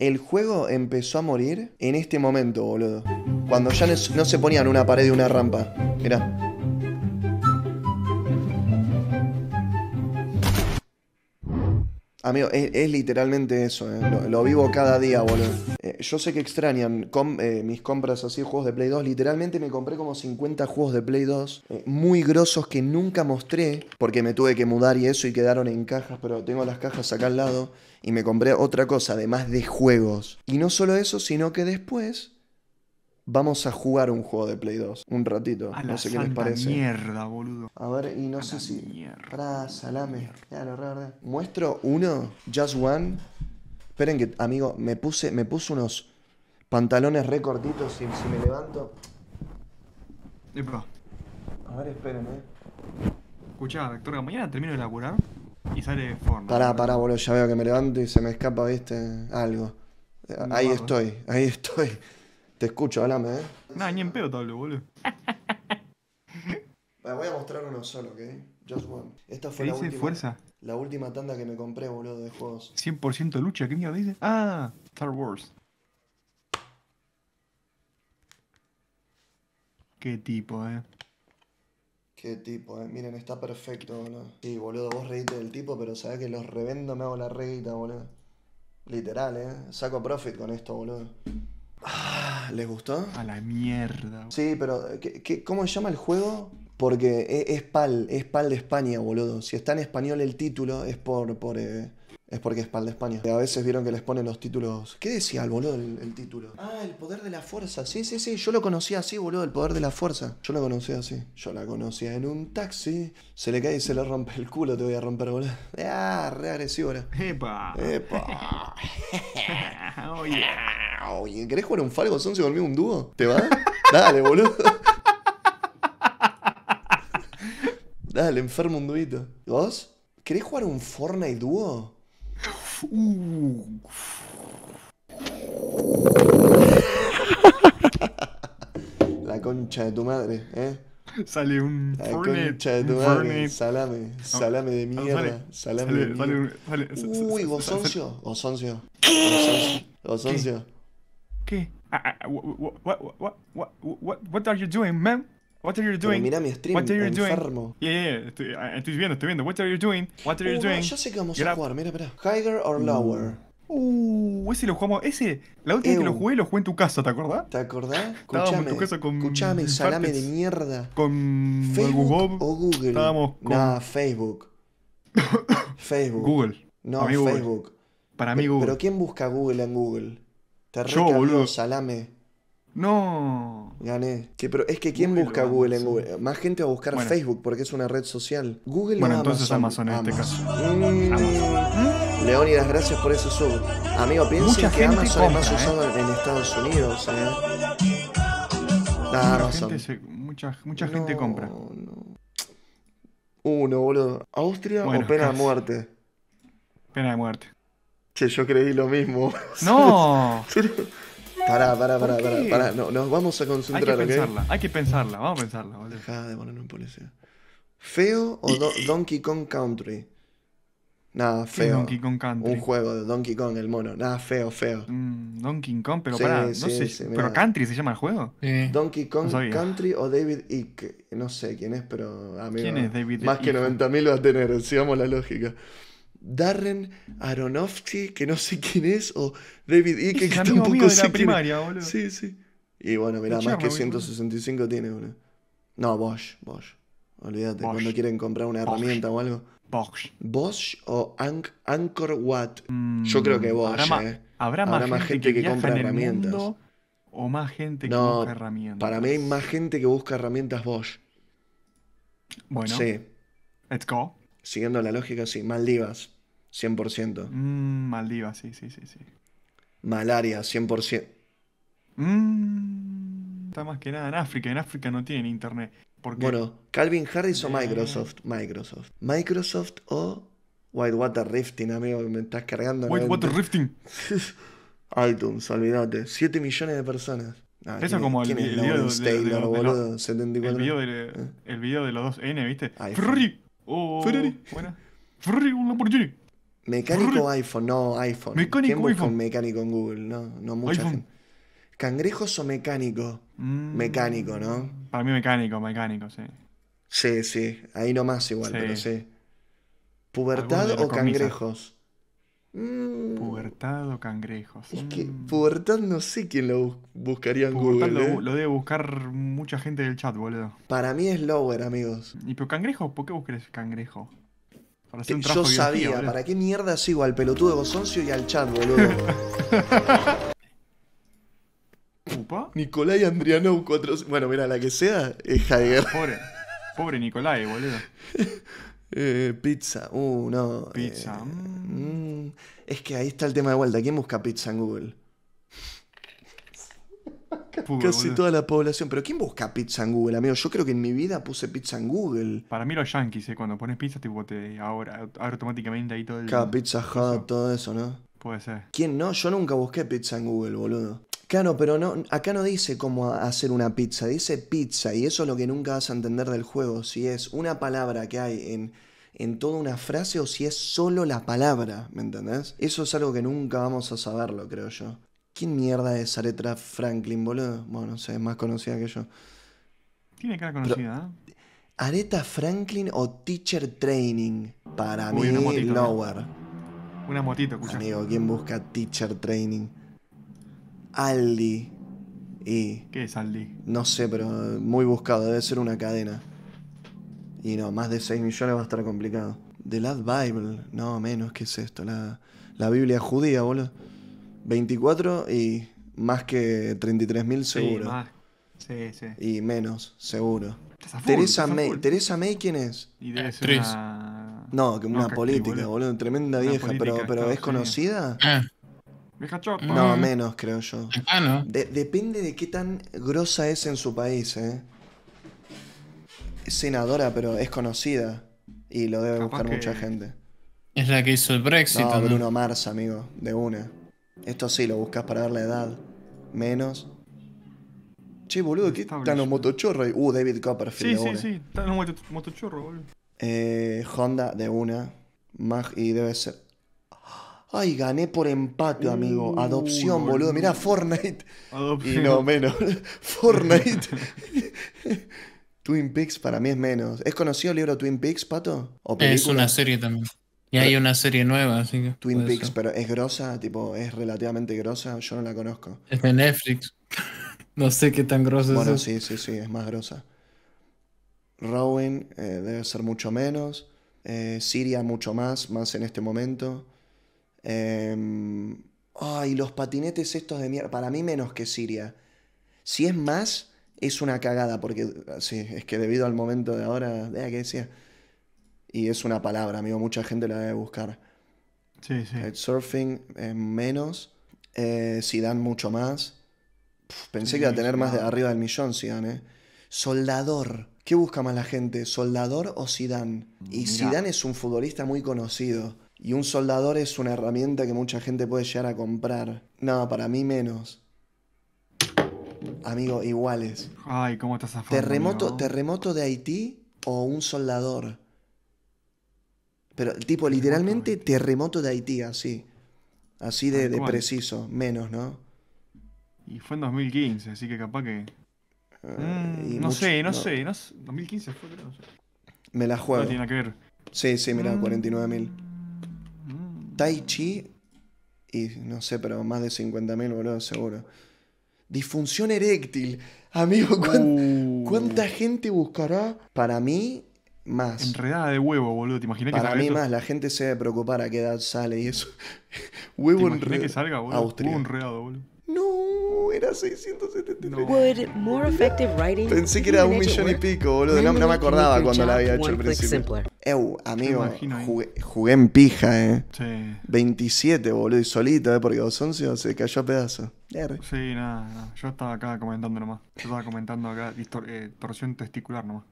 El juego empezó a morir en este momento, boludo. Cuando ya no se ponían una pared y una rampa. Mirá. Amigo, es, literalmente eso, eh. lo vivo cada día, boludo yo sé que extrañan eh, mis compras así de juegos de Play 2. Literalmente me compré como 50 juegos de Play 2 eh, muy grosos que nunca mostré porque me tuve que mudar y eso y quedaron en cajas, pero tengo las cajas acá al lado y me compré otra cosa además de juegos. Y no solo eso, sino que después vamos a jugar un juego de Play 2 un ratito. no sé qué les parece. mierda, boludo. A ver, y no sé si. Mierda. salame. Ya, lo Muestro uno, Just One Esperen que, amigo, me puse, me puse unos pantalones recortitos y si me levanto. A ver, esperen, eh. Escuchá, que mañana termino de laburar y sale forma. Pará, pará, boludo, ya veo que me levanto y se me escapa, viste, algo. ahí estoy, ahí estoy. Te escucho, háblame, eh. Nada, ni en pedo te hablo, boludo. Ah, voy a mostrar uno solo, ¿ok? Just one. Esta fue la última, fuerza? La última tanda que me compré, boludo, de juegos. 100% lucha, ¿qué mierda dice? Ah, Star Wars. Qué tipo, eh. Qué tipo, eh. Miren, está perfecto, boludo. Sí, boludo, vos reíste del tipo, pero sabés que los revendo, me hago la reguita, boludo. Literal, eh. Saco profit con esto, boludo. Ah, ¿Les gustó? A la mierda. Sí, pero eh, cómo se llama el juego? Porque e-, es, PAL, es PAL de España, boludo. Si está en español el título, es por. Eh, es porque es PAL de España. A veces vieron que les ponen los títulos. ¿Qué decía el boludo el, título? Ah, el poder de la fuerza. Sí, sí, sí. Yo lo conocía así, boludo, el poder de la fuerza. Yo lo conocía así. Yo la conocía en un taxi. Se le cae y se le rompe el culo, te voy a romper, boludo. Ah, re agresivo ahora. ¡Epa! ¡Epa! Oye. ¿querés jugar un falgo? ¿Son si un dúo? ¿Te va? Dale, boludo. El enfermo un duito. ¿Vos? ¿Querés jugar un Fortnite dúo? Uh. La concha de tu madre, ¿eh? Sale un concha de tu madre, salame, salame de mierda, salame de mierda. Uy, vos, soncio. ¿Qué? Osoncio. ¿Qué? ¿Qué? estás ah, ah, haciendo, what, what are you doing, man? What are you doing? mira mi stream, What are you enfermo. doing? Ah, estoy, viendo, estoy viendo. What are you doing? What are you uh, doing? ya sé que vamos a jugar, mira, mira. Higher or uh, lower. Uh, ese lo jugamos. Ese, la última vez que lo jugué, lo jugué en tu casa, ¿te acordás? ¿Te acordás? Escuchame, en tu casa con. salame de mierda. Con. Facebook Google. o Google. Estábamos con. Facebook. Facebook. Google. No, Facebook. Para mí, Google. Pero ¿quién busca Google en Google? Te Yo, boludo. salame. No. Gané. Que, pero es que ¿quién busca Google en Google? Más gente va a buscar Facebook porque es una red social. Google Bueno, entonces Amazon, en este caso. Mm. León y las gracias por ese sub. Amigo, Piensa que Amazon es más usado ¿eh? en Estados Unidos. Eh. mucha gente, mucha, compra. Uno, boludo. ¿Austria o pena de muerte? Pena de muerte. Che, yo creí lo mismo. No. Pará, pará, pará, pará, pará. No, nos vamos a concentrar, Hay que pensarla, hay que pensarla, vamos a pensarla, de ponerme en policía. ¿Feo o Donkey Kong Country? Nada, feo. Donkey Kong Country? Un juego de Donkey Kong, el mono. Nada, feo, feo. Mm, Donkey Kong, pero para no sé. ¿Pero Country se llama el juego? Donkey Kong Country o David Icke. No sé quién es, pero amigo. Más que 90.000 va a tener, sigamos la lógica. Darren Aronofsky, que no sé quién es, o David Icke que amigo un poco la primaria, Sí, sí. Y bueno, mirá, más que 165 tiene, uno No, Bosch, Bosch. Olvídate, cuando quieren comprar una herramienta o algo. Bosch. Bosch o Anchor Watt. Mm, Yo creo que Bosch, habrá, eh. habrá, más, gente, que, compra herramientas. o más gente que busca herramientas. Para mí hay más gente que busca herramientas Bosch. Bueno. Sí. Let's go siguiendo la lógica, sí, Maldivas, 100%. Mm, Maldivas, sí, sí, sí, sí. Malaria, 100%. Mm, está más que nada en África, en África no tienen internet. Bueno, Calvin Harris o eh. Microsoft, Microsoft. Microsoft o Whitewater Rifting, amigo, me estás cargando. Whitewater Rifting. iTunes, olvídate. 7 millones de personas. como eh. el, video de, los dos El video de los 2N, ¿viste? O, oh, Ferrari. Bueno. Mecánico o iPhone, no iPhone. Mecánico ¿Quién iPhone. mecánico en Google? No, no mucha ¿Cangrejos o mecánico? Mm. Mecánico, ¿no? Para mí mecánico, mecánico, sí. Sí, sí, ahí nomás igual, pero sí. ¿Pubertad o cangrejos? Mm. Pubertad cangrejos. Es que mm. pubertad no sé quién lo buscaría en Google. ¿eh? Lo, debe buscar mucha gente del chat, boludo. Para mí es Lower, amigos. ¿Y pero cangrejo? ¿Por qué buscas cangrejo? Yo sabía, ¿para qué mierda sigo al pelotudo de Bosoncio y al chat, boludo? Nicolai Andrianov cuatro. Bueno, mira, la que sea es Heidegger. Ah, pobre, pobre Nicolai, boludo. Eh, pizza, uh, Pizza. Eh, mm. Mm. Es que ahí está el tema de vuelta. ¿Quién busca pizza en Google? Casi toda la población. Pero ¿quién busca pizza en Google, amigo? Yo creo que en mi vida puse pizza en Google. Para mí los yankees, ¿eh? cuando pones pizza, tipo, te ahora, automáticamente ahí todo el... Cada pizza hot, todo eso, ¿no? Puede ser. ¿Quién no? Yo nunca busqué pizza en Google, boludo. Claro, pero no, acá no dice cómo hacer una pizza, dice pizza, y eso es lo que nunca vas a entender del juego. Si es una palabra que hay en en toda una frase o si es solo la palabra, ¿me entendés? Eso es algo que nunca vamos a saberlo, creo yo. ¿Quién mierda es Aretha Franklin, boludo? Bueno, no sé, es más conocida que yo. Tiene cara conocida, ¿eh? Aretha Franklin o Teacher Training. Para mí, ¿eh? Lower. Una motito, escucha. Amigo, ¿quién busca Teacher Training? Aldi. Y, ¿Qué es Aldi? No sé, pero muy buscado, debe ser una cadena. Y no, más de 6 millones va a estar complicado. The Last Bible, no, menos, ¿qué es esto? La, Biblia judía, boludo. 24 y más que 33.000 seguro. Sí, Sí, sí. Y menos, seguro. Teresa, May, Teresa May, ¿quién es? Y No, que una, política, boludo. Tremenda vieja, pero, pero ¿es conocida? Ah. No, menos, creo yo. Ah, no. depende de qué tan grosa es en su país, eh senadora, pero es conocida y lo debe buscar mucha gente. Es la que hizo el Brexit. Bruno Mars, amigo, de una. Esto sí, lo buscas para ver la edad. Menos. Che, boludo, ¿qué Está motochorro los Uh, David Copperfield, Sí, sí, sí. Tano motochorro, boludo. Eh, Honda, de una. Mag y debe ser. Ay, gané por empate, amigo. Adopción, boludo. Mirá, Fortnite. Y no, menos. Fortnite. Twin Peaks para mí es menos. ¿Es conocido el libro Twin Peaks, Pato? es una serie también. Y hay una serie nueva, así que. Twin Peaks, pero es grosa, tipo, es relativamente grosa, yo no la conozco. Es de Netflix. no sé qué tan grosa es. Bueno, sí, sí, sí, es más grosa. Rowan eh, debe ser mucho menos. Eh, Siria mucho más, más en este momento. Em, ay, los patinetes estos de mierda. Para mí menos que Siria. Si es más, es una cagada, porque sí, es que debido al momento de ahora, de qué decía. Y es una palabra, amigo, mucha gente la debe buscar. Sí, sí. Eh, surfing eh, menos, eh, dan mucho más. pensé que iba a tener más de arriba del millón Zidane, ¿eh? Soldador. ¿Qué busca más la gente, soldador o Sidán? Y Sidán es un futbolista muy conocido. Y un soldador es una herramienta que mucha gente puede llegar a comprar. No, para mí menos. Amigo, iguales. Ay, ¿cómo estás afuera? terremoto, terremoto de Haití o un soldador. Pero, tipo, literalmente terremoto de Haití, así. Así de, preciso, menos, ¿no? Y fue en 2015, así que capaz que. Ah, mm, no, sé, no, sé, no 2015 fue, creo. Me la juego. No tiene que ver. Sí, sí, mira, mm. 49.000. Mm. Tai Chi, y no sé, pero más de 50.000, boludo, seguro. Disfunción eréctil. Amigo, uh. ¿cuánta gente buscará? Para mí, más. Enredada de huevo, boludo. ¿Te imaginas que Para mí, más. La gente se debe preocupar a qué edad sale y eso. huevo enredado. que boludo? No, era 673. Pensé que era un millón y pico, boludo. No, me acordaba cuando la había hecho al principio. Ew, amigo, jugué, en pija, eh. Sí. 27, boludo, y solito, eh, porque Osoncio se cayó a pedazos. Sí, nada, yo estaba acá comentando nomás. Yo estaba comentando acá eh, torsión testicular nomás.